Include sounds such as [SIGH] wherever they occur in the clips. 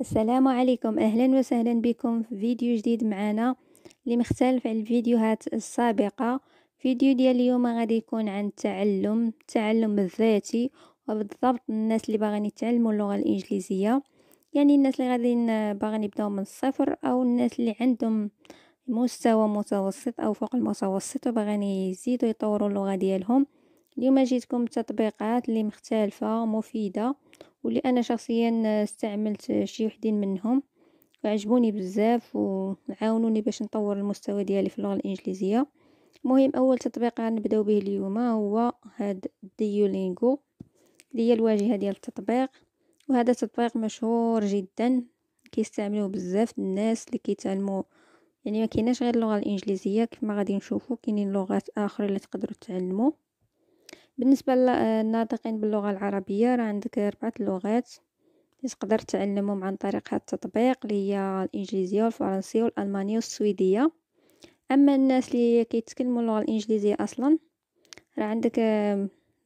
السلام عليكم اهلا وسهلا بكم في فيديو جديد معنا اللي مختلف على الفيديوهات السابقه فيديو ديال اليوم غادي يكون عن التعلم التعلم الذاتي وبالضبط الناس اللي باغين يتعلموا اللغه الانجليزيه يعني الناس اللي غاديين باغين يبداو من الصفر او الناس اللي عندهم مستوى متوسط او فوق المتوسط وباغين يزيدوا يطوروا اللغه ديالهم اليوم جيتكم تطبيقات اللي مختلفه مفيده واللي انا شخصيا استعملت شي وحدين منهم وعجبوني بزاف وعاونوني باش نطور المستوى ديالي في اللغه الانجليزيه المهم اول تطبيق غنبداو به اليوم هو هاد ديولينغو اللي هي الواجهه ديال التطبيق وهذا تطبيق مشهور جدا كيستعملوه بزاف الناس اللي كيتعلموا يعني ما كايناش غير اللغه الانجليزيه كما غادي نشوفوا كاينين لغات اخرى اللي تقدروا تتعلموا بالنسبة للناطقين آه، باللغة العربية راه عندك ربعة اللغات لي تقدر تعلمهم عن طريق هذا التطبيق اللي هي الانجليزيه والفرنسيه والالمانيه والسويديه اما الناس اللي كيتكلموا اللغه الانجليزيه اصلا راه عندك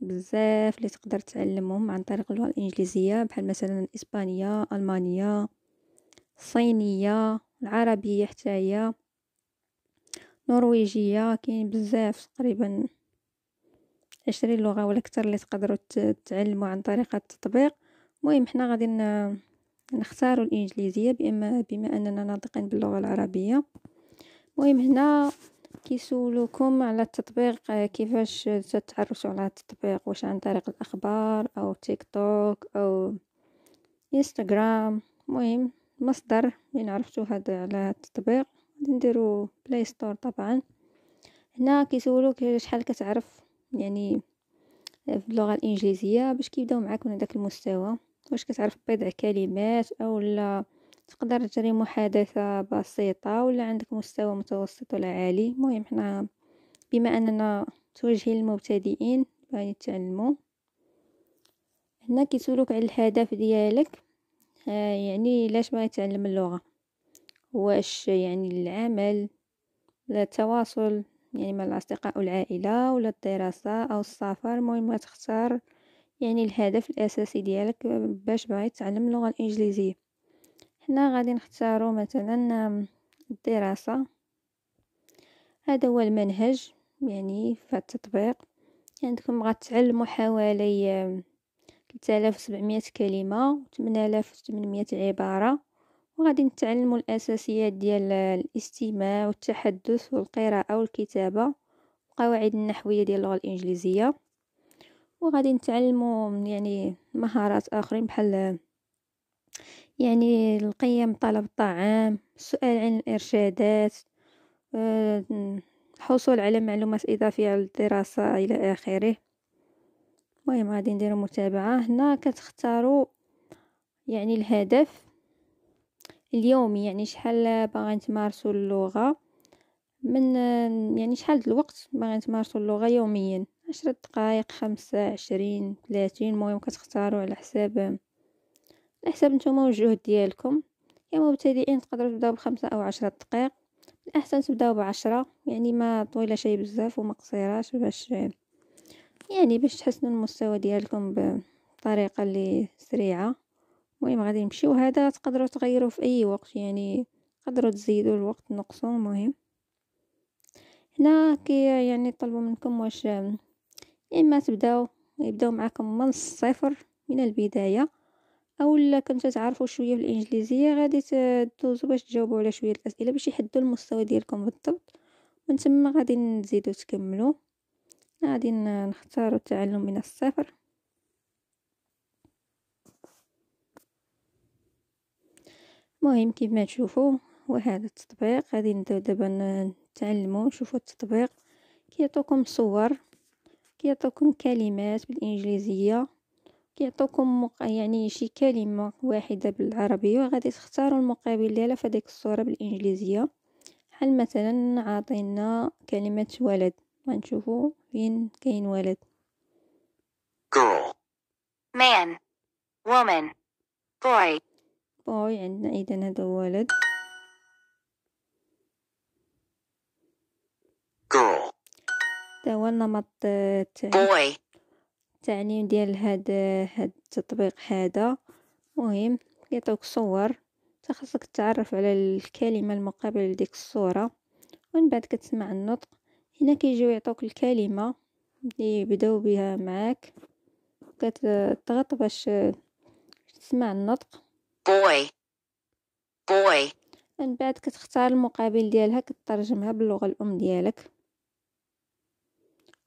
بزاف اللي تقدر تعلمهم عن طريق اللغه الانجليزيه بحال مثلا الاسبانيه المانيه الصينيه العربيه حتى هي نرويجيه كاين بزاف تقريبا عشرين لغة ولا أكثر اللي تقدروا تعلموا عن طريق التطبيق المهم حنا غادي نختاروا الإنجليزية بما, بما أننا ناطقين باللغة العربية المهم هنا كيسولوكم على التطبيق آه، كيفاش تتعرفوا على التطبيق واش عن طريق الأخبار أو تيك توك أو انستغرام المهم مصدر من عرفتو هذا على التطبيق نديرو بلاي ستور طبعا هنا كيسولوك شحال كتعرف يعني آه، في اللغة الإنجليزية باش كيبداو معاك من هداك المستوى واش كتعرف بضع كلمات أو لا تقدر تجري محادثة بسيطة ولا عندك مستوى متوسط ولا عالي المهم حنا بما أننا متوجهين للمبتدئين باغيين يتعلموا هنا كيسولوك على الهدف ديالك آه، يعني لاش باغي تعلم اللغة واش يعني العمل التواصل يعني مع الأصدقاء والعائلة ولا الدراسة أو السفر المهم تختار يعني الهدف الأساسي ديالك باش باغي تتعلم اللغة الإنجليزية هنا غادي نختارو مثلا الدراسة هذا هو المنهج يعني في التطبيق عندكم يعني غتعلموا حوالي 3700 كلمة و 8800 عبارة وغادي نتعلموا الاساسيات ديال الاستماع والتحدث والقراءه والكتابه القواعد النحويه ديال اللغه الانجليزيه وغادي نتعلموا يعني مهارات اخرين بحال يعني القيم طلب الطعام السؤال عن الارشادات آه، الحصول على معلومات اضافيه على الدراسه الى اخره المهم غادي نديرو متابعه هنا كتختاروا يعني الهدف اليومي يعني شحال باغا نتمارسوا اللغة من يعني شحال د الوقت باغي نتمارسوا اللغة يوميا عشرة دقائق خمسة عشرين ثلاثين المهم كتختارو على حساب على حساب نتوما والجهد ديالكم يا مبتدئين تقدروا تبداو بخمسة او عشرة دقائق الاحسن تبداو بعشرة يعني ما طويله شي بزاف وما قصيراش باش يعني باش تحسنوا المستوى ديالكم بطريقه اللي سريعه المهم غادي نمشيو وهذا تقدروا تغيروه في اي وقت يعني تقدروا تزيدوا الوقت نقصوا المهم هنا كي يعني طلبوا منكم واش اما تبداو يبداو معاكم من الصفر من البدايه اولا كنتو تعرفوا شويه في الانجليزيه غادي تدوزوا باش تجاوبوا على شويه الاسئله باش يحدوا المستوى ديالكم بالضبط من تما غادي نزيدوا تكملو غادي نختاروا التعلم من الصفر المهم كيف ما تشوفوا هو التطبيق غادي نبداو دابا نتعلموا نشوفوا التطبيق كيعطوكم صور كيعطوكم كلمات بالانجليزيه كيعطوكم مق... يعني شي كلمه واحده بالعربيه وغادي تختاروا المقابل ديالها في ديك الصوره بالانجليزيه بحال مثلا عاطينا كلمه ولد غنشوفوا فين كاين ولد girl man woman boy باي عندنا اذا هذا هو ولد girl هذا هو النمط التعليم ديال هاد آه، هاد التطبيق هذا مهم كيعطيوك صور تخصك تعرف على الكلمة المقابلة لديك الصورة ومن بعد كتسمع النطق هنا كيجيو يعطوك الكلمة اللي يبداو بها معاك كتضغط باش آه، تسمع النطق boy boy من بعد كتختار المقابل ديالها كترجمها باللغة الأم ديالك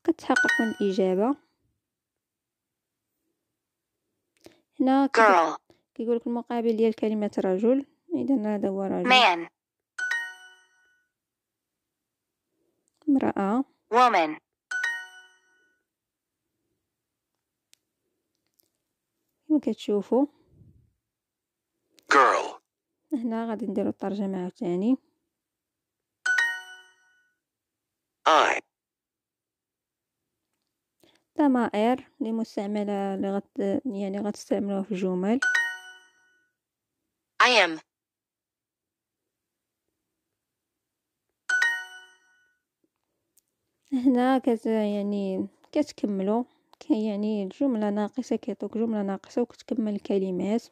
كتحقق من الإجابة هنا كيقول لك المقابل ديال كلمة رجل إذا هذا هو رجل man امرأة woman كما كتشوفوا هنا غادي نديرو الترجمة عاوتاني I ضمائر لي مستعملة لي غت يعني غتستعملوها في الجمل I am هنا كت يعني كتكملو يعني الجملة ناقصة كيعطوك جملة ناقصة وكتكمل الكلمات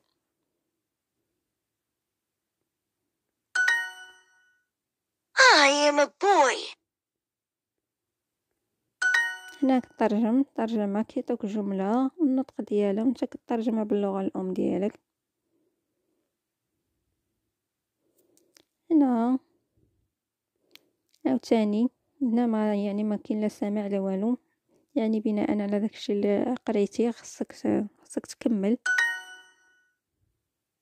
I am a boy. هناك ترجم الترجمة كيعطوك جملة النطق ديالها وانت كترجمها باللغة الأم ديالك هنا عاوتاني هنا ما يعني ما كاين لا سامع لا والو يعني بناء على داكشي اللي قريتي خصك خصك تكمل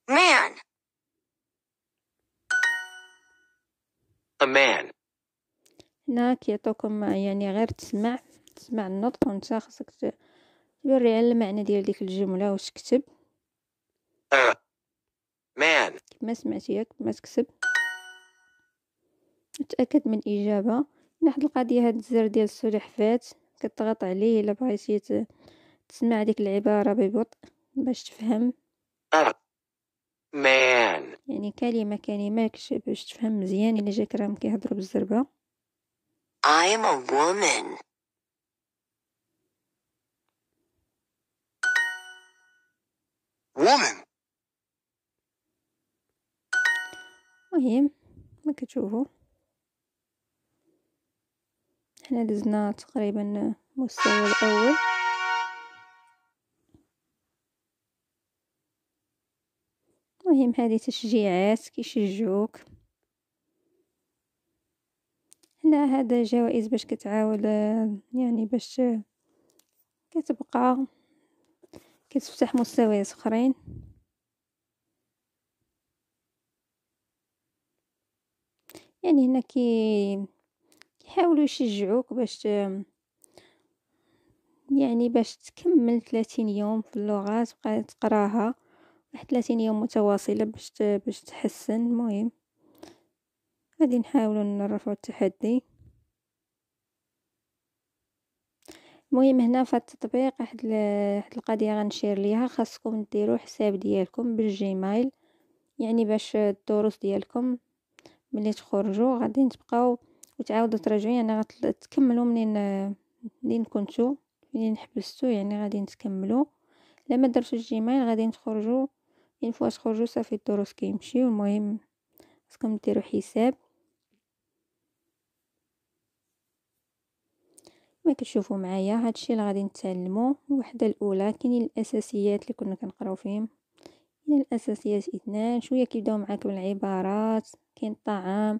ميا command هنا كيعطوكم يعني غير تسمع تسمع النطق وانت خاصك توري على المعنى ديال ديك الجملة واش كتب uh, man كما ياك ما تكتب تأكد من الإجابة واحد القضية هاد الزر ديال السوري كتضغط عليه الا بغيتي تسمع ديك العبارة ببطء باش تفهم man يعني كلمة كلمة باش تفهم مزيان إلا يعني جاك راهم كيهضروا بالزربة I'm a woman woman مهم ما كتشوفوا حنا دزنا تقريبا المستوى الأول المهم هذه تشجيعات كيشجعوك هنا هذا جوائز باش كتعاود يعني باش كتبقى كتفتح مستويات اخرين يعني هنا كي كيحاولوا يشجعوك باش يعني باش تكمل 30 يوم في اللغات تبقى تقراها واحد 30 يوم متواصلة باش باش تحسن المهم غادي نحاولو نرفعو التحدي المهم هنا في التطبيق واحد واحد القضيه غنشير ليها خاصكم ديروا حساب ديالكم بالجيميل يعني باش الدروس ديالكم ملي تخرجوا غادي تبقاو وتعاودوا تراجعوا يعني غتكملوا منين منين كنتو منين حبستو يعني غادي تكملوا لما درتو الجيميل غادي تخرجوا ينفو يعني فوا جوسة صافي الدروس كيمشيو المهم خاصكم ديروا حساب ما كتشوفوا معايا هادشي اللي غادي نتعلمو الوحده الاولى كاينين الاساسيات اللي كنا كنقراو فيهم كاين الاساسيات اثنان شويه كيبداو معاك بالعبارات كاين الطعام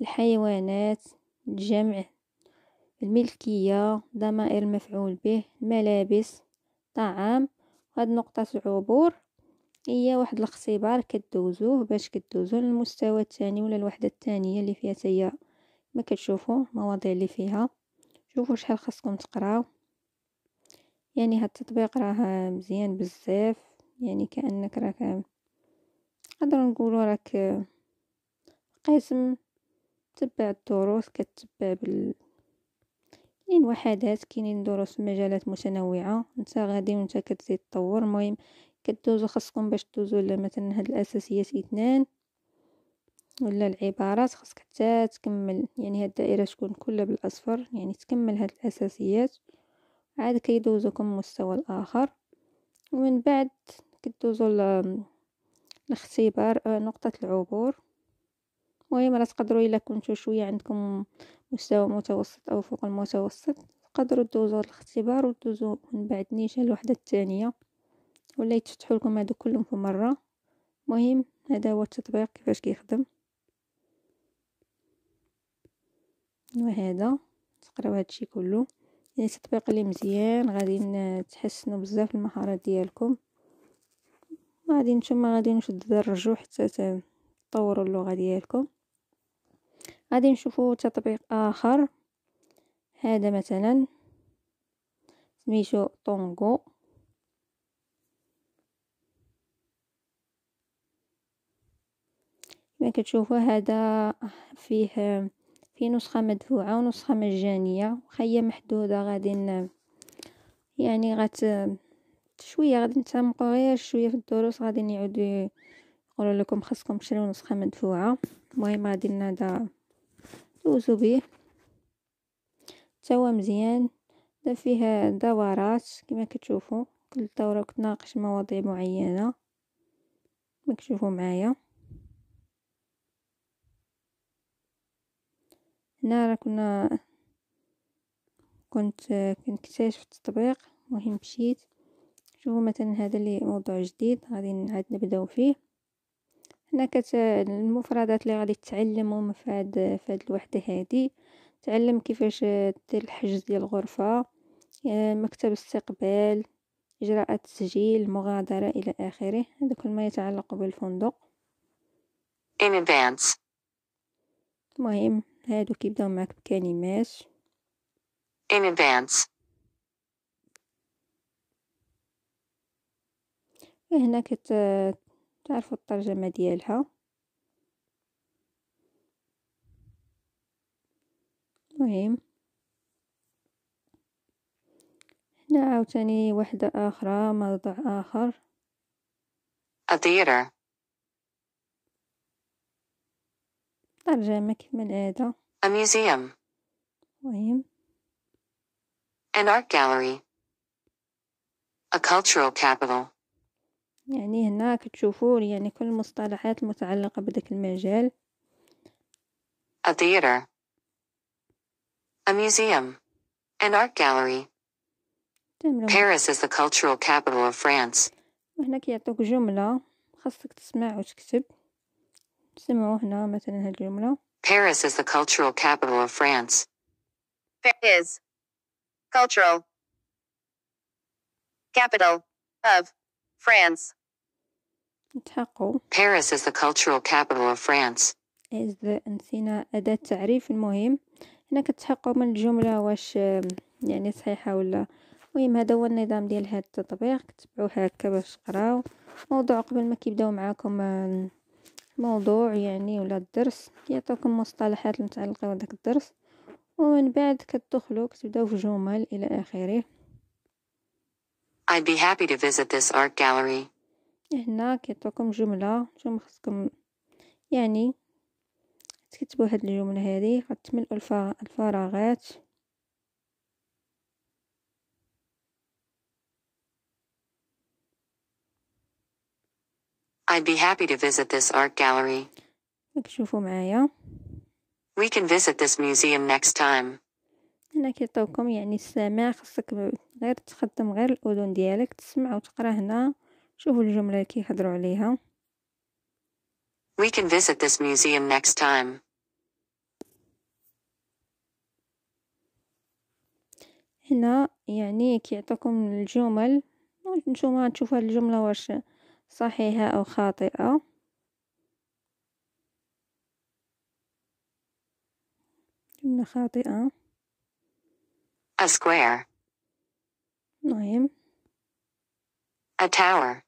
الحيوانات الجمع الملكيه ضمائر مفعول به الملابس طعام هاد نقطه العبور هي واحد الاختبار كدوزوه باش كدوزو للمستوى التاني ولا الوحدة التانية اللي فيها تاهي ما كتشوفوا المواضيع اللي فيها شوفوا شحال خاصكم تقراو يعني هاد التطبيق راه مزيان بزاف يعني كانك راك نقدروا نقولوا راك قسم تبع الدروس كتبع بال كاينين وحدات كاينين دروس في مجالات متنوعه نتا غادي وانت كتزيد تطور المهم كدوزو خاصكم باش دوزو مثلا هاد الاساسيات اثنان ولا العبارات خاصك حتى تكمل يعني هاد الدائره تكون كلها بالاصفر يعني تكمل هاد الاساسيات عاد كيدوزوكم مستوى الاخر ومن بعد كدوزو الاختبار آه، نقطه العبور المهم راه تقدروا الا كنتو شويه عندكم مستوى متوسط او فوق المتوسط تقدروا دوزو الاختبار ودوزو من بعد نيشان الوحده الثانيه ولا يتفتحوا لكم هادو كلهم في مره مهم هذا هو التطبيق كيفاش كيخدم وهذا تقراو هادشي كله يعني تطبيق اللي مزيان غادي تحسنوا بزاف المهارات ديالكم غادي نتوما غادي نشدرجو حتى تطوروا اللغه ديالكم غادي نشوفوا تطبيق اخر هذا مثلا سميتو طونغو كما كتشوفوا هذا فيه فيه نسخه مدفوعه ونسخه مجانيه واخا هي محدوده غادي يعني غت شويه غادي نتعمقوا غير شويه في الدروس غادي يعودوا يقولوا لكم خاصكم تشريو نسخه مدفوعه المهم غادي هذا دوزو به حتى هو مزيان دا فيه دورات كما كتشوفوا كل دوره كتناقش مواضيع معينه كما كتشوفوا معايا هنا كنا كنت كنكتشف التطبيق المهم مشيت شوفوا مثلا هذا اللي موضوع جديد غادي نعاد نبداو فيه هنا كت المفردات اللي غادي تتعلموا في هاد في هاد الوحده هادي تعلم كيفاش دير الحجز ديال الغرفه آه، مكتب استقبال اجراءات تسجيل مغادره الى اخره هذا كل ما يتعلق بالفندق in advance المهم هادو كيبداو معاك بكلمات in advance إيه، هنا كت تعرفوا الترجمة ديالها مهم هنا عاوتاني وحدة أخرى موضع آخر a theater الجامع كما العادة A museum مهم An art gallery A cultural capital يعني هنا كتشوفوا يعني كل المصطلحات المتعلقة بذاك المجال A theater A museum An art gallery Paris is the cultural capital of France وهنا كيعطوك جملة خاصك تسمع وتكتب سمعوا هنا مثلا هالجملة Paris is the cultural capital of France. Paris cultural capital of France. تحقوا. Paris is the cultural capital of France. is the نسينا أداة تعريف المهم هنا كتحقوا من الجملة واش يعني صحيحة ولا المهم هذا هو النظام ديال هذا التطبيق تبعوه هكا باش تقراو موضوع قبل ما كيبداو معاكم موضوع يعني ولا الدرس كيعطيوكم مصطلحات المتعلقه بهذاك الدرس ومن بعد كتدخلوا كتبداو في جمل الى اخره I'd be happy to visit this art gallery. هنا كيعطيوكم جمله نتوما خصكم يعني تكتبوا هاد الجمله هذه غتملوا الفراغات I'd be happy to visit this art gallery. شوفوا معايا. We can visit this museum next time. هنا كيعطيوكم يعني السامع خاصك غير تخدم غير الأذن ديالك تسمع وتقرا هنا شوفوا الجملة اللي كيهضروا عليها. We can visit this museum next time. هنا يعني كيعطيكم الجمل نتوما تشوفوا الجملة واش صحيحة أو خاطئة جملة خاطئة A square نعم A tower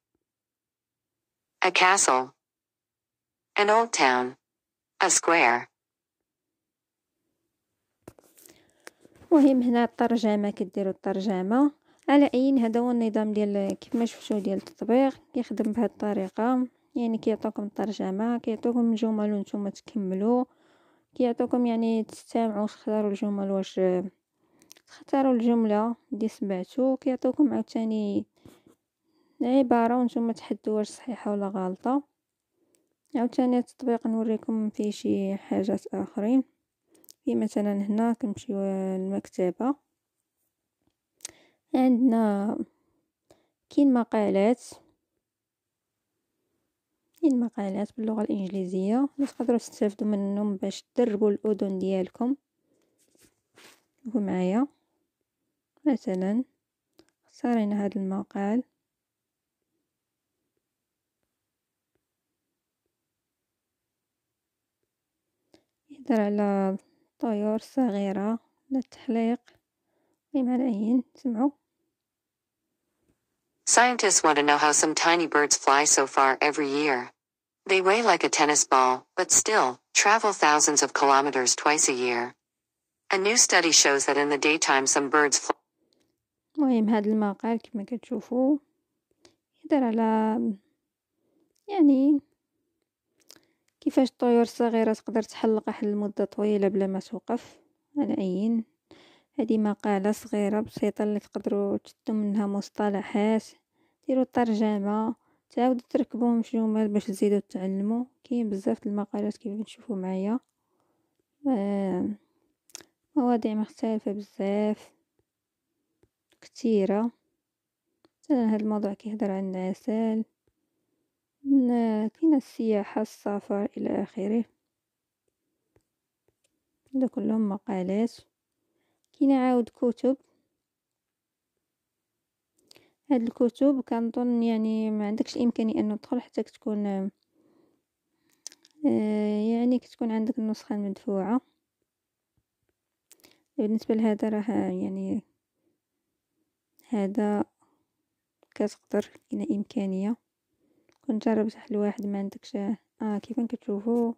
A castle An old town A square مهم هنا الترجمة كديروا الترجمة على عين هذا هو النظام ديال كيف ما شفتوا ديال التطبيق كيخدم بهذه الطريقه يعني كيعطوكم الترجمه كيعطوكم الجمل وانتم تكملوا كيعطوكم يعني تستمعوا تختاروا الجمل واش تختاروا الجمله اللي سمعتوا كيعطوكم عاوتاني عباره وانتم تحدوا واش صحيحه ولا غلطه عاوتاني التطبيق نوريكم فيه شي حاجات اخرين في مثلا هنا كنمشيو للمكتبه عندنا كاين مقالات كاين مقالات باللغه الانجليزيه اللي تقدروا تستافدوا منهم باش تدربوا الاذن ديالكم شوفوا معايا مثلا اختارينا هذا المقال يهضر على الطيور الصغيره التحليق بمعنى عين سمعوا Scientists want to know how some tiny birds fly so far every year. They weigh like a tennis ball, but still, travel thousands of kilometers twice a year. A new study shows that in the daytime some birds fly. المهم هذا المقال كما كتشوفوا يهضر على يعني كيفاش الطيور الصغيرة تقدر تحلق واحد المدة طويلة بلا ما توقف على عين هذه مقالة صغيرة بسيطة اللي تقدروا تشدوا منها مصطلحات ديروا الترجمة تعاودوا تركبوهم شنو جمل باش تزيدوا تعلموا كاين بزاف المقالات كيف تشوفوا معايا آه، مواضيع مختلفة بزاف كثيرة مثلا هذا الموضوع كيهضر عن العسل كاين السياحة السفر إلى آخره هذا كلهم مقالات هنا عاود كتب هاد الكتب كنظن يعني ما عندكش الامكاني انه تدخل حتى تكون آه، يعني كتكون عندك النسخه المدفوعه بالنسبه لهذا راه يعني هذا كتقدر كاينه امكانيه كنت جربت واحد ما عندكش اه كيف كتشوفوا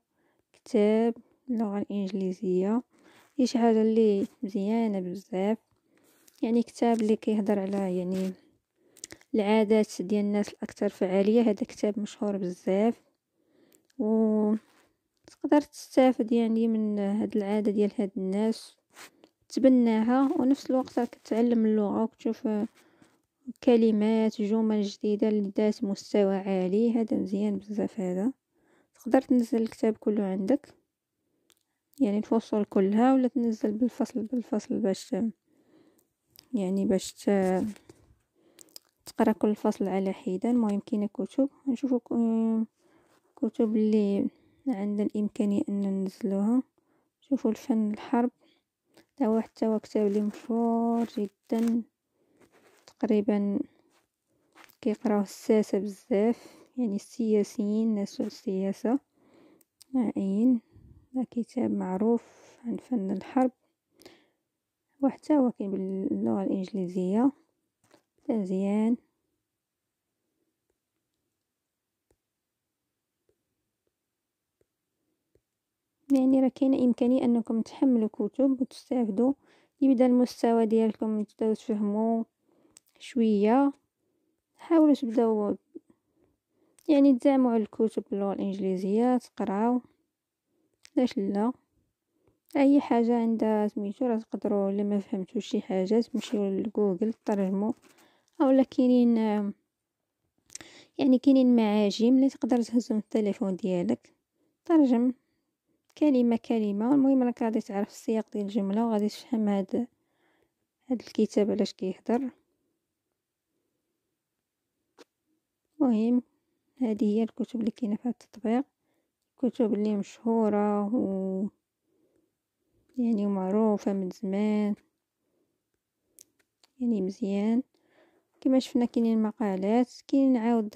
كتاب اللغه الانجليزيه هي شي حاجه اللي مزيانه بزاف يعني كتاب اللي كيهضر على يعني العادات ديال الناس الاكثر فعاليه هذا كتاب مشهور بزاف و تقدر تستافد يعني من هاد العاده ديال هاد الناس تبناها ونفس الوقت راك تتعلم اللغه وكتشوف كلمات جمل جديده اللي ذات مستوى عالي هذا مزيان بزاف هذا تقدر تنزل الكتاب كله عندك يعني الفصول كلها ولا تنزل بالفصل بالفصل باش يعني باش تقرا كل فصل على حده المهم كاينه كتب نشوفوا كتب اللي عندنا الامكانيه ان ننزلوها شوفوا الفن الحرب دا واحد توا كتاب اللي مشهور جدا تقريبا كيقراوه الساسه بزاف يعني السياسيين ناس السياسه عاين هذا كتاب معروف عن فن الحرب وحتى هو كاين باللغة الإنجليزية مزيان يعني راه كاين امكانيه انكم تحملوا كتب وتستافدوا يبدا المستوى ديالكم تبداو تفهموا شويه حاولوا تبداو يعني تزعموا على الكتب باللغه الانجليزيه تقراو علاش لا اي حاجه عندها سميتو راه تقدروا الا ما فهمتوش شي حاجه تمشيو لجوجل ترجموا اولا كاينين يعني كاينين معاجم اللي تقدر تهزهم في التليفون ديالك ترجم كلمه كلمه المهم راك غادي تعرف السياق ديال الجمله وغادي تفهم هاد هاد الكتاب علاش كيهضر المهم هذه هي الكتب اللي كاينه في هاد التطبيق كتب لي مشهورة و يعني معروفة من زمان يعني مزيان كما شفنا كاينين مقالات كاين عاود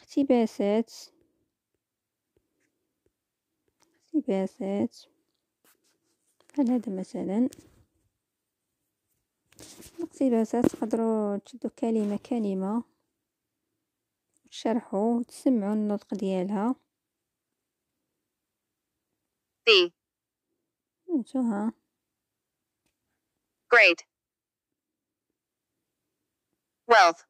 اقتباسات اقتباسات بحال هذا مثلا الاقتباسات تقدروا تشدوا كلمه كلمه وتشرحوا وتسمعوا النطق ديالها B. Hmm, Great. Wealth.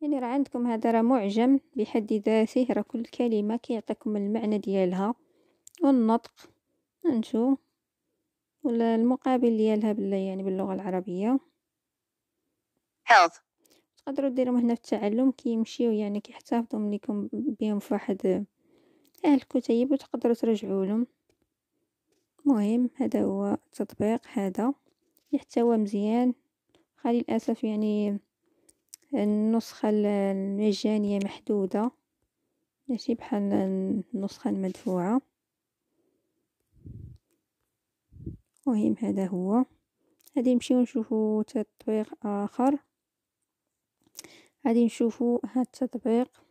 يعني راه عندكم هذا راه معجم بحد ذاته راه كل كلمة كيعطيكم المعنى ديالها والنطق انشو ولا المقابل ديالها بال يعني باللغة العربية health تقدروا ديرهم هنا في التعلم كيمشيو يعني كيحتفظوا لكم بهم في واحد الكتيب وتقدروا ترجعوا لهم مهم هذا هو التطبيق هذا يحتوى مزيان خلي للاسف يعني النسخة المجانية محدودة ماشي بحال النسخة المدفوعة مهم هذا هو غادي نمشيو نشوفو تطبيق اخر غادي نشوفو هاد التطبيق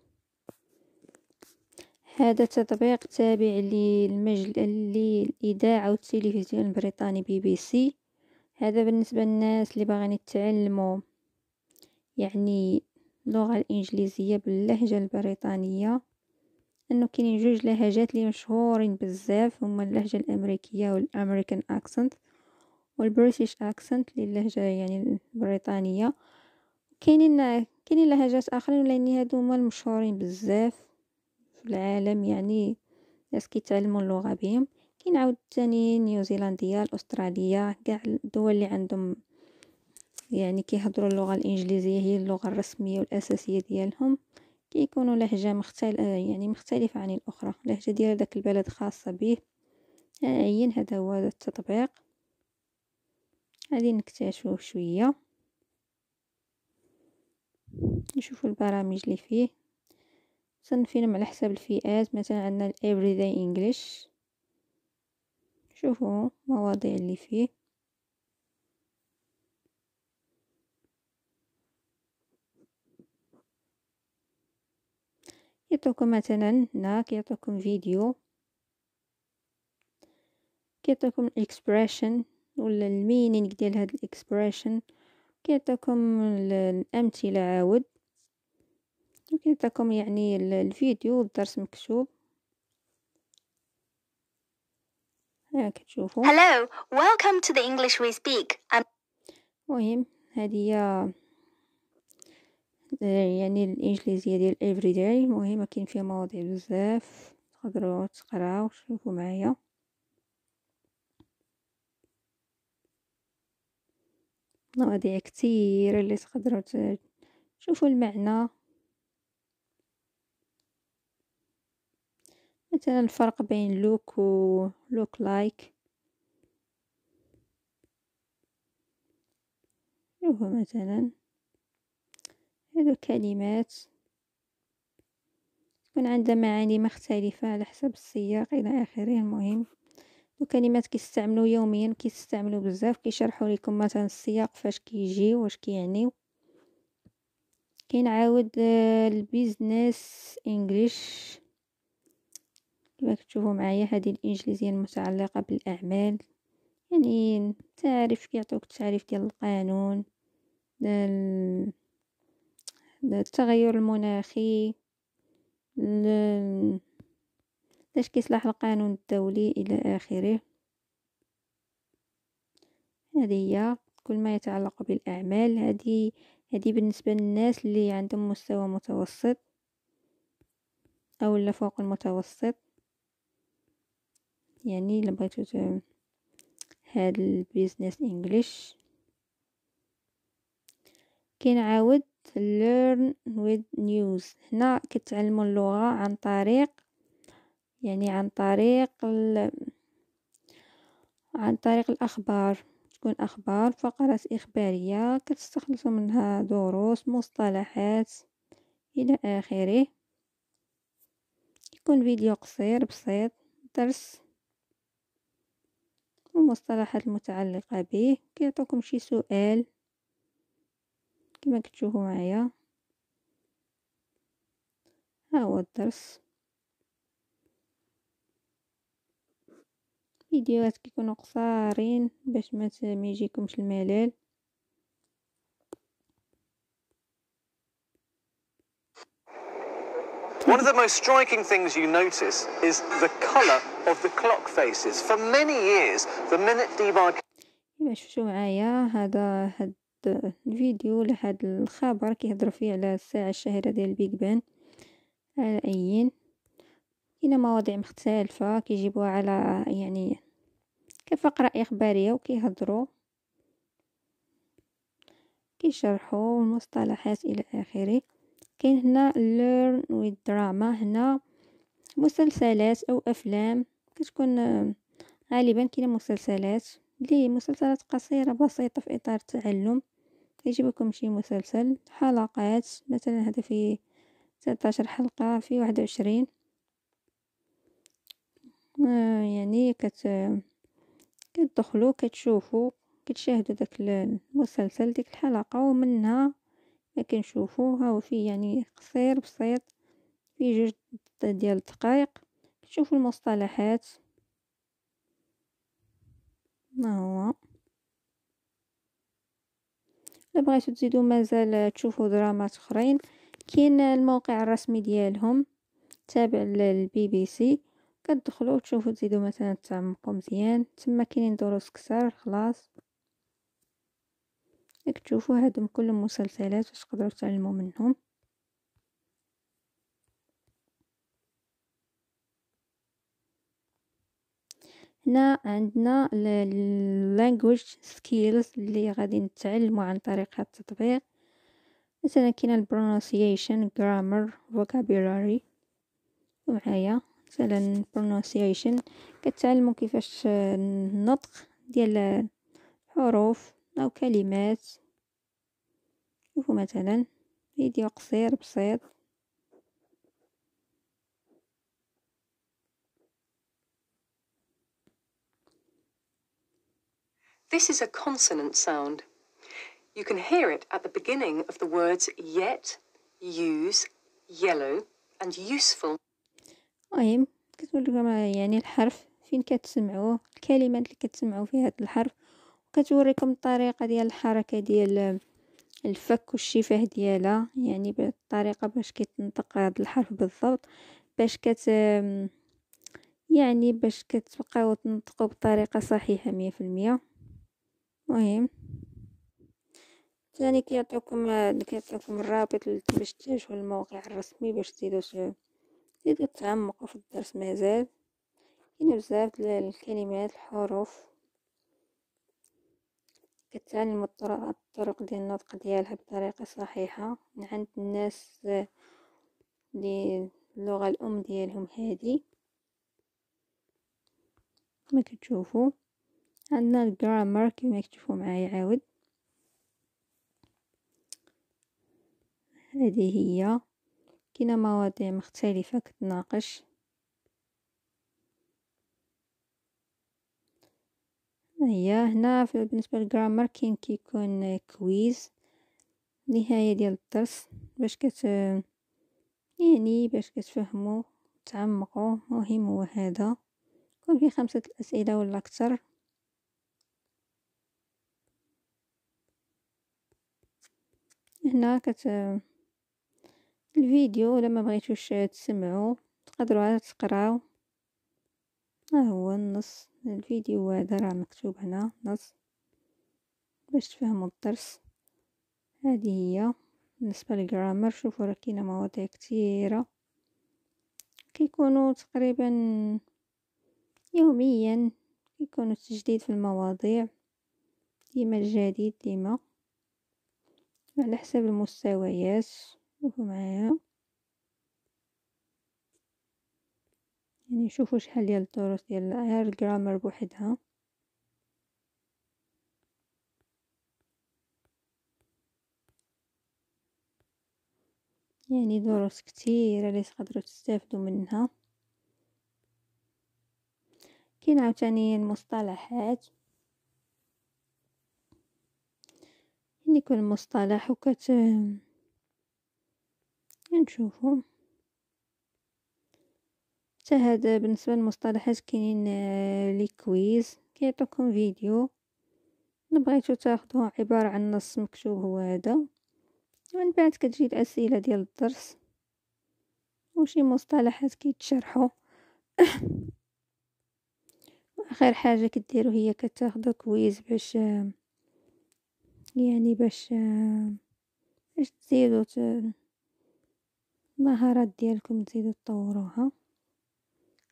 هذا التطبيق تابع للإذاعة والتلفزيون البريطاني بي بي سي هذا بالنسبة للناس اللي باغيين يتعلموا يعني اللغة الإنجليزية باللهجة البريطانية انه كاينين جوج لهجات اللي مشهورين بزاف هما اللهجه الامريكيه والامريكان اكسنت والبريتش اكسنت للهجه اللهجه يعني البريطانيه كاينين كاينين لهجات اخرين ولكن هادو هما المشهورين بزاف في العالم يعني ناس كيتعلموا اللغه بهم كاين عاوتاني نيوزيلنديه الاستراليه كاع الدول اللي عندهم يعني كيهضروا اللغه الانجليزيه هي اللغه الرسميه والاساسيه ديالهم كيكونوا لهجه مختل... يعني مختلفه عن الاخرى لهجه ديال داك البلد خاصه به عين هذا هو التطبيق غادي نكتشفوا شويه نشوفوا البرامج اللي فيه صنفينهم على حساب الفئات مثلا عندنا داي انجلش شوفوا المواضيع اللي فيه يعطوكم مثلا هنا كيعطيكم فيديو كيعطيكم الاكسبريشن ولا المينينغ ديال هاد الاكسبريشن كيعطيكم الامثله عاود وكيعطيكم يعني الفيديو الدرس مكتوب هاك تشوفوا Hello ويلكم تو ذا انجلش وي سبيك المهم هذه هي يعني الانجليزيه ديال افري داي المهم كاين فيها مواضيع بزاف تقدروا تقراو شوفوا معايا مواضيع كثيره اللي تقدروا تشوفوا المعنى مثلا الفرق بين لوك و لوك لايك هو مثلا هذو كلمات تكون عندها معاني مختلفة على حسب السياق إلى آخره المهم وكلمات كيستعملوا يوميا كيستعملوا بزاف كيشرحوا لكم مثلا السياق فاش كيجي واش كيعنيو كنعاود البيزنس آه، انجليش كما كتشوفوا معايا هذه الانجليزيه المتعلقه بالاعمال يعني تعريف كيعطيوك التعريف ديال القانون التغير المناخي باش كيصلح القانون الدولي الى اخره هذه هي كل ما يتعلق بالاعمال هذه هذه بالنسبه للناس اللي عندهم مستوى متوسط او اللي فوق المتوسط يعني الا بغيتو هاد البيزنس انجلش كنعاود learn with news هنا كتعلموا اللغه عن طريق يعني عن طريق ال... عن طريق الاخبار تكون اخبار فقرات اخباريه كتستخلصوا منها دروس مصطلحات الى اخره يكون فيديو قصير بسيط درس والمصطلحات المتعلقة به كيعطوكم شي سؤال كما كتشوفوا معايا ها هو الدرس فيديوهات كيكونوا قصارين باش ما يجيكمش الملل One of the most striking things you notice is the colour of the clock faces. For many years, the minute debug. إذا معايا هذا هاد الفيديو لهاد الخبر كيهضر فيه على الساعة الشهيرة ديال البيج بان على أيين كاينة مواضيع مختلفة كيجيبوها على يعني كفقرة إخبارية وكيهضروا كيشرحوا المصطلحات إلى آخره كاين هنا learn with دراما هنا مسلسلات او افلام كتكون غالبا كاين مسلسلات لي مسلسلات قصيره بسيطه في اطار التعلم يجيب لكم شي مسلسل حلقات مثلا هذا في 13 حلقه في 21 آه، يعني كت كتدخلوا كتشوفوا كتشاهدوا داك المسلسل ديك الحلقه ومنها لكن شوفوا هاو فيه يعني قصير بسيط فيه جوج ديال الدقائق شوفوا المصطلحات ما هو الا بغيتو تزيدو مازال تشوفوا درامات اخرين كاين الموقع الرسمي ديالهم تابع للبي بي سي كتدخلوا تشوفوا تزيدوا مثلا تعمقوا مزيان تما كاينين دروس كثار خلاص ياك تشوفوا هادم كل المسلسلات واش تقدروا تعلموا منهم هنا عندنا language skills اللي غادي نتعلموا عن طريق التطبيق مثلا كاين البرونسيشن جرامر فوكابولاري معايا مثلا البرونسيشن كتعلموا كيفاش النطق ديال الحروف أو كلمات شوفوا مثلا فيديو قصير بسيط This is a consonant sound. You can hear it at the beginning of the words yet, use, yellow and useful. المهم طيب، كتقول لكم يعني الحرف فين كتسمعوه الكلمات اللي كتسمعوا فيها هذا الحرف كتوريكم الطريقة ديال الحركة ديال الفك والشفاه ديالها يعني بالطريقة باش كيتنطق هذا الحرف بالضبط باش كت يعني باش كتبقاو تنطقوا بطريقة صحيحة مية في المية مهم ثاني كيعطيكم كيعطيكم الرابط باش تتجهوا الموقع الرسمي باش تزيدو تزيدو تعمقوا في الدرس مازال كاين بزاف الكلمات الحروف كتعلم الطرق الطرق ديال النطق ديالها بطريقه صحيحه من عند الناس اللي اللغه الام ديالهم هذه كما كتشوفوا عندنا الجرامر كما كتشوفوا معايا عاود هذه هي كاينه مواضيع مختلفه كتناقش هي هنا في بالنسبة للجرامر كاين كيكون كويز نهاية ديال الدرس باش كت يعني باش كتفهمو تعمقو مهم هو هذا كون فيه خمسة الأسئلة ولا أكثر هنا كت الفيديو لما بغيتوش تسمعو تقدروا عاد تقراو ها هو النص الفيديو هذا راه مكتوب هنا نص باش تفهموا الدرس هذه هي بالنسبه للجرامر شوفوا راه كاينه مواضيع كثيره كيكونوا تقريبا يوميا كيكونوا التجديد في المواضيع ديما الجديد ديما على حساب المستويات شوفوا معايا يعني شوفوا شحال ديال الدروس ديال غير الجرامر بوحدها يعني دروس كتيرة اللي تقدروا تستافدوا منها كاين عاوتاني المصطلحات يعني كل مصطلح وكت يعني نشوفو حتى هذا بالنسبه للمصطلحات كاينين آه، لي كويز كيعطوكم فيديو بغيتو تاخذوه عباره عن نص مكتوب هو هذا ومن بعد كتجي الاسئله ديال الدرس وشي مصطلحات كيتشرحوا [COUGHS] واخر حاجه كديروا هي كتاخذوا كويز باش آه، يعني باش آه، باش تزيدوا المهارات ديالكم تزيدوا تطوروها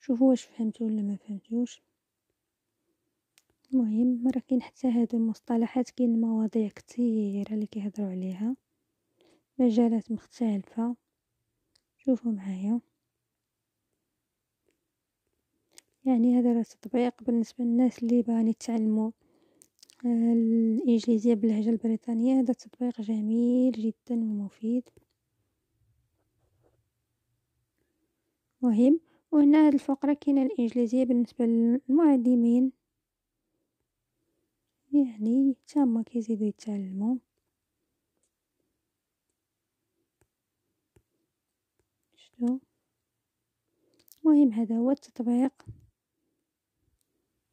شوفوا واش فهمتوا ولا ما فهمتوش المهم راه كاين حتى هادو المصطلحات كاين مواضيع كثيره اللي كيهضروا عليها مجالات مختلفه شوفوا معايا يعني هذا راه تطبيق بالنسبه للناس اللي باني يتعلموا آه، الانجليزيه باللهجه البريطانيه هذا تطبيق جميل جدا ومفيد مهم وهنا هاد الفقرة كاينة الإنجليزية بالنسبة للمعلمين يعني تاهما كيزيدو يتعلمو شنو؟ المهم هذا هو التطبيق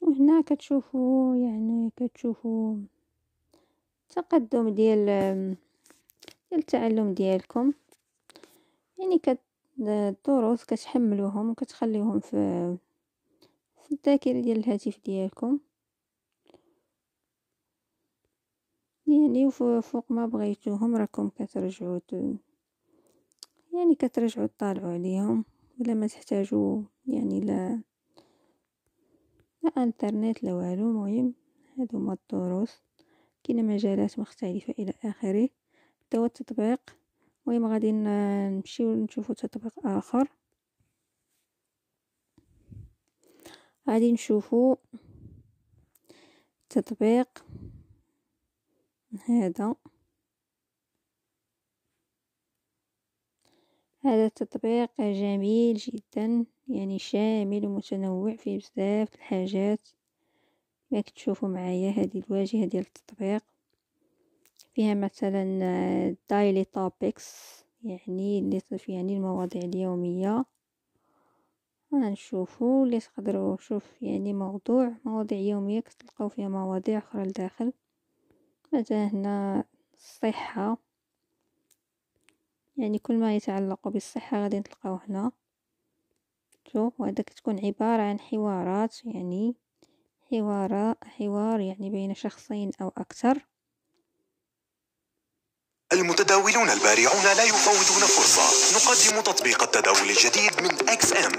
وهنا كتشوفو يعني كتشوفو التقدم ديال ديال التعلم ديالكم يعني كت الدروس كتحملوهم وكتخليوهم في في الذاكره ديال الهاتف ديالكم يعني فوق ما بغيتوهم راكم كترجعوا يعني كترجعوا تطالعوا عليهم ولا ما تحتاجوا يعني لا لا انترنت لا والو المهم هادو هما الدروس كاين مجالات مختلفه الى اخره هو التطبيق المهم غادي نمشيو نشوفو تطبيق اخر غادي نشوفو تطبيق هذا هذا التطبيق جميل جدا يعني شامل ومتنوع فيه بزاف الحاجات كما كتشوفوا معايا هذه الواجهه ديال التطبيق فيها مثلا دايلي توبكس يعني اللي يعني المواضيع اليومية غنشوفو اللي تقدروا شوف يعني موضوع مواضيع يومية كتلقاو فيها مواضيع أخرى لداخل مثلا هنا الصحة يعني كل ما يتعلق بالصحة غادي نتلقاو هنا شوف وهذا كتكون عبارة عن حوارات يعني حوار حوار يعني بين شخصين أو أكثر المتداولون البارعون لا يفوتون فرصة نقدم تطبيق التداول الجديد من اكس ام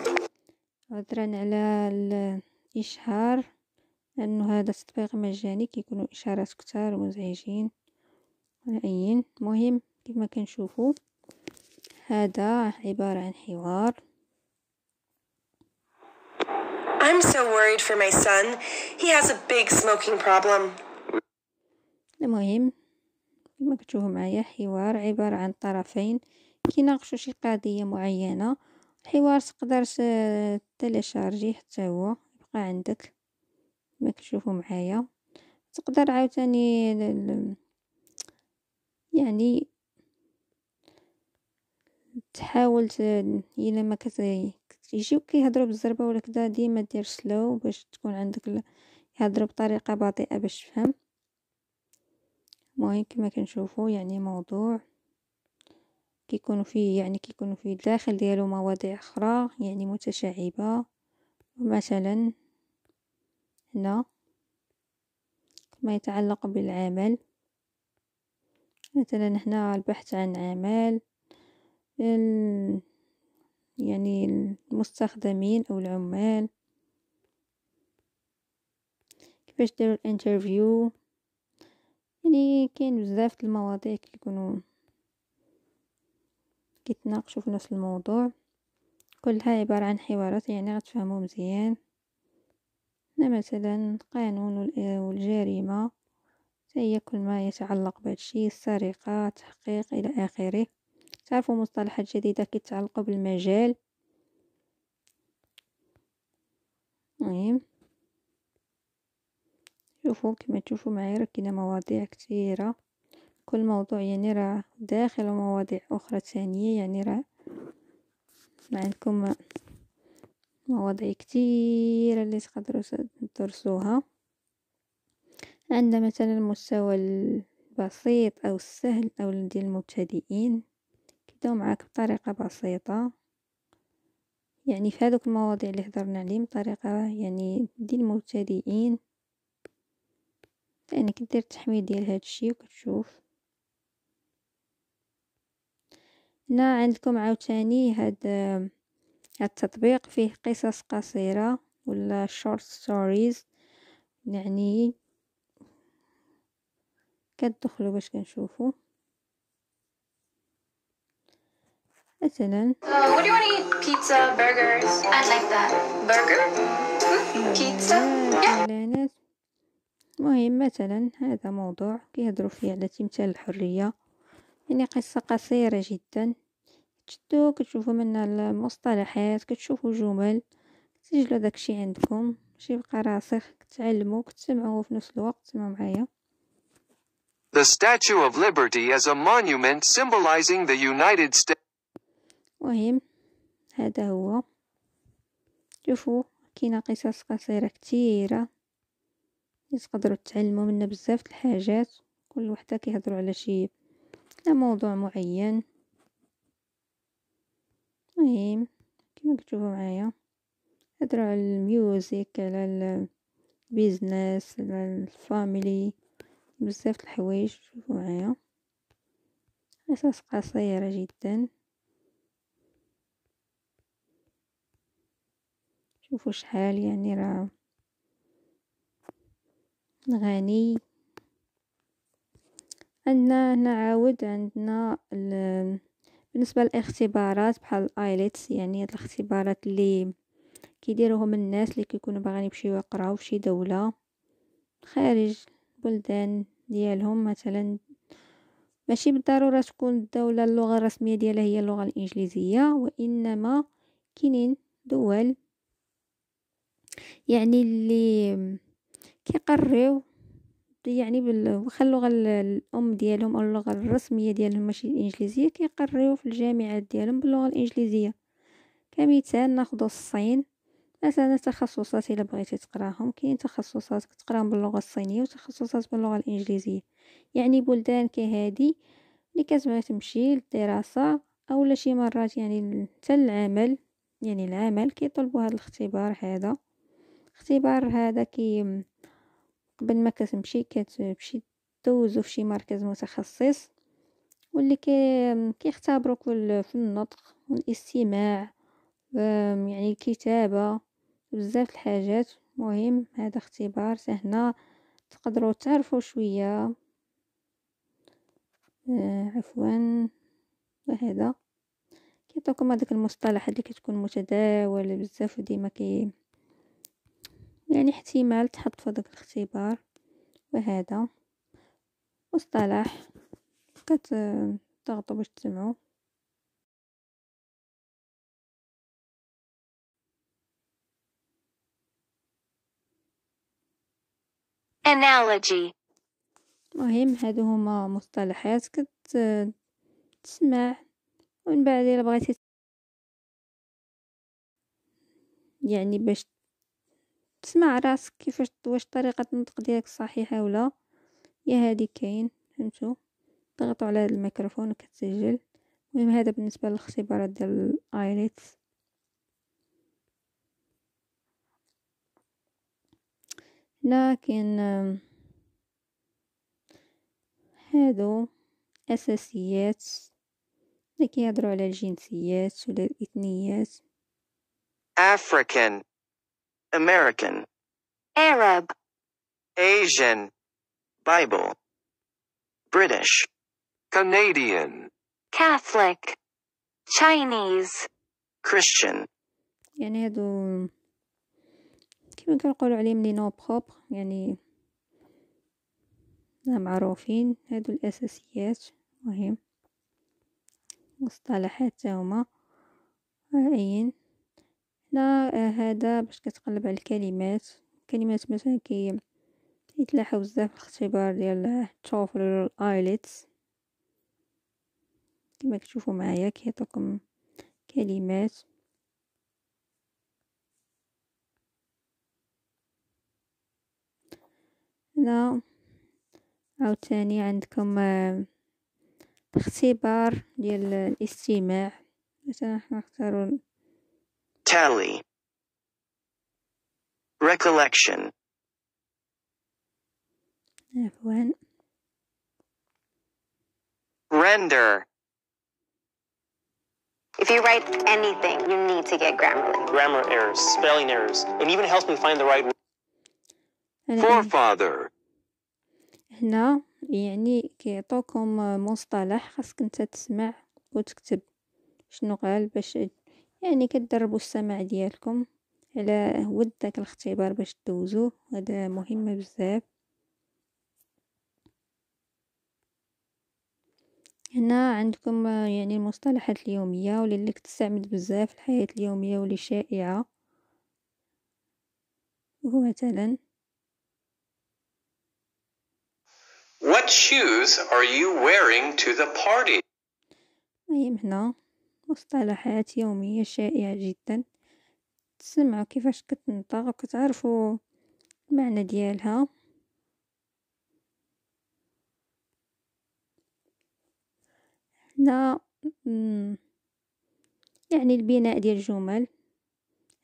عذرا على الإشهار لأنه هذا التطبيق مجاني كيكونوا إشارات كتار ومزعجين رأيين المهم كما كنشوفوا هذا عبارة عن حوار I'm so worried for my son. He has a big smoking problem. المهم كما كتشوفوا معايا حوار عبارة عن طرفين كيناقشوا شي قضية معينة الحوار تقدر [HESITATION] تلاشارجي حتى هو يبقى عندك كما كتشوفوا معايا تقدر عاوتاني يعني تحاول الا ما كيجيو كيهضروا بالزربه ولا كدا ديما دير سلو باش تكون عندك يهضروا بطريقه بطيئه باش تفهم المهم كما كنشوفو يعني موضوع كيكونوا فيه يعني كيكونوا فيه الداخل ديالو مواضيع اخرى يعني متشعبة مثلا هنا ما يتعلق بالعمل مثلا هنا البحث عن عمل يعني المستخدمين او العمال كيفاش ديروا الانترفيو يعني كاين بزاف المواضيع كيكونوا كيتناقشوا في نفس الموضوع كلها عبارة عن حوارات يعني غتفهموا مزيان مثلا قانون والجريمة هي كل ما يتعلق بهادشي السرقة التحقيق إلى آخره تعرفوا مصطلحات جديدة كيتعلقوا بالمجال مهم شوفوا كما تشوفوا معايا راه مواضيع كثيره كل موضوع يعني راه داخل مواضيع اخرى ثانيه يعني راه عندكم مواضيع كثيره اللي تقدروا تدرسوها عندنا مثلا المستوى البسيط او السهل او ديال المبتدئين كيبداو معاك بطريقه بسيطه يعني في هذوك المواضيع اللي هضرنا عليهم بطريقه يعني ديال المبتدئين لانك دير التحميل ديال هذا الشيء وكتشوف هنا عندكم عاوتاني هذا التطبيق فيه قصص قصيره ولا شورت ستوريز يعني كتدخلوا باش كنشوفوا مثلا uh, what مهم مثلا هذا موضوع كيهضروا فيه على تمثال الحريه يعني قصه قصيره جدا تشدو كتشوفوا من المصطلحات كتشوفوا جمل تسجلوا داكشي عندكم باش يبقى راسخ كتعلموا كتسمعوه في نفس الوقت سمعوا معايا The Statue of Liberty is a monument symbolizing the United States. مهم هذا هو شوفوا كاينه قصص قصيره كثيره ناس قدروا تعلموا منا بزاف الحاجات كل وحده كيهضروا على شي على موضوع معين المهم كما كتشوفوا معايا هضروا على الميوزيك على البيزنس على الفاميلي بزاف الحوايج شوفوا معايا قصص قصيره جدا شوفوا شحال يعني راه غني عندنا هنا عاود عندنا بالنسبة للاختبارات بحال الايلتس يعني هاد الاختبارات اللي كيديروهم الناس اللي كيكونوا باغيين يمشيو يقراو فشي دولة خارج البلدان ديالهم مثلا ماشي بالضرورة تكون الدولة اللغة الرسمية ديالها هي اللغة الإنجليزية وإنما كاينين دول يعني اللي كيقريو يعني واخا اللغة الام ديالهم او اللغة الرسمية ديالهم ماشي الانجليزية كيقريو في الجامعات ديالهم باللغة الانجليزية كمثال ناخدو الصين مثلا تخصصات الا بغيتي تقراهم كاين تخصصات كتقراهم باللغة الصينية وتخصصات باللغة الانجليزية يعني بلدان كهادي اللي كتبغي تمشي للدراسة او شي مرات يعني حتى العمل يعني العمل كيطلبوا هاد الاختبار هذا اختبار هذا كي قبل ما كتمشي كتمشي دوزو شي مركز متخصص واللي كي كيختبروك في النطق والاستماع يعني الكتابة بزاف الحاجات مهم هذا اختبار هنا تقدروا تعرفوا شوية آه عفوا وهذا كيعطيكم هذاك المصطلحات اللي كتكون متداول بزاف وديما كي يعني احتمال تحط في هذاك الاختبار وهذا مصطلح كتضغطوا باش تسمعوا analogy المهم هادو هما مصطلحات كتسمع ومن بعد الا بغيتي يعني باش تسمع راسك كيفاش واش طريقة النطق ديالك صحيحة ولا يا هادي كاين فهمتو ضغطوا على هذا الميكروفون وكتسجل المهم هذا بالنسبة للاختبارات ديال الايليتس هنا كاين هادو اساسيات اللي كيهضروا على الجنسيات ولا الاثنيات African American Arab Asian Bible British Canadian Catholic Chinese Christian يعني هادو كيما كنقولوا عليهم لي نو بروبر يعني معروفين هادو الاساسيات مهم مصطلحات هما رائعين هنا هذا باش كتقلب على الكلمات كلمات مثلا كي يتلاحوا بزاف في الاختبار ديال التوفل الايلتس كما كتشوفوا معايا كيعطيكم كلمات هنا عاوتاني عندكم آه، اختبار ديال الاستماع مثلا حنا نختارو Tally. Recollection. Never went. Render. If you write anything, you need to get Grammarly. Grammar errors, spelling errors, and even helps me find the right word. Forefather. هنا يعني كيعطوكم مصطلح خاصك انت تسمع وتكتب شنو قال باش يعني كتدربوا السمع ديالكم على ود داك الاختبار باش تدوزوه هذا مهم بزاف هنا عندكم يعني المصطلحات اليوميه واللي اللي كتستعمل بزاف في الحياه اليوميه واللي شائعه وهو مثلا What shoes are you wearing to the party? المهم طيب، هنا مصطلحات يومية شائعة جدا تسمعو كيفاش كتنطق وكتعرفو المعنى ديالها هنا يعني البناء ديال الجمل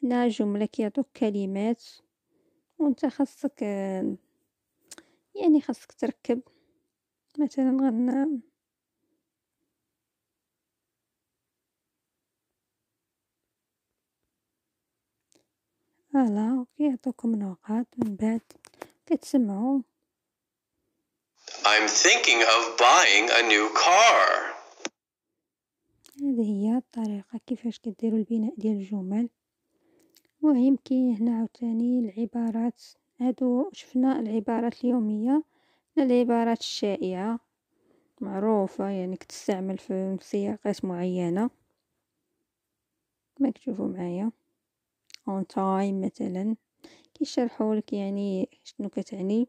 هنا جملة كيعطوك كلمات وانت خاصك يعني خاصك تركب مثلا غن فوالا كيعطيوكم نقاط من بعد كتسمعو I'm thinking of buying a new car. هذه هي الطريقة كيفاش كديروا البناء ديال الجمل ويمكن هنا عاوتاني العبارات هادو شفنا العبارات اليومية العبارات الشائعة معروفة يعني كتستعمل في سياقات معينة ما كتشوفو معايا اون تايم مثلا كيشرحولك يعني شنو كتعني